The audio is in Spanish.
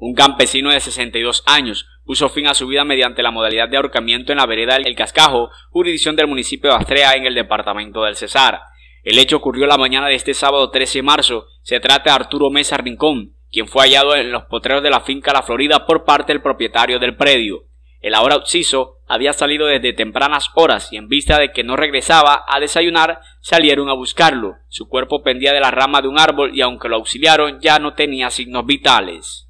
un campesino de 62 años, puso fin a su vida mediante la modalidad de ahorcamiento en la vereda El Cascajo, jurisdicción del municipio de Astrea en el departamento del Cesar. El hecho ocurrió la mañana de este sábado 13 de marzo. Se trata de Arturo Mesa Rincón, quien fue hallado en los potreros de la finca La Florida por parte del propietario del predio. El ahora occiso había salido desde tempranas horas y en vista de que no regresaba a desayunar, salieron a buscarlo. Su cuerpo pendía de la rama de un árbol y aunque lo auxiliaron ya no tenía signos vitales.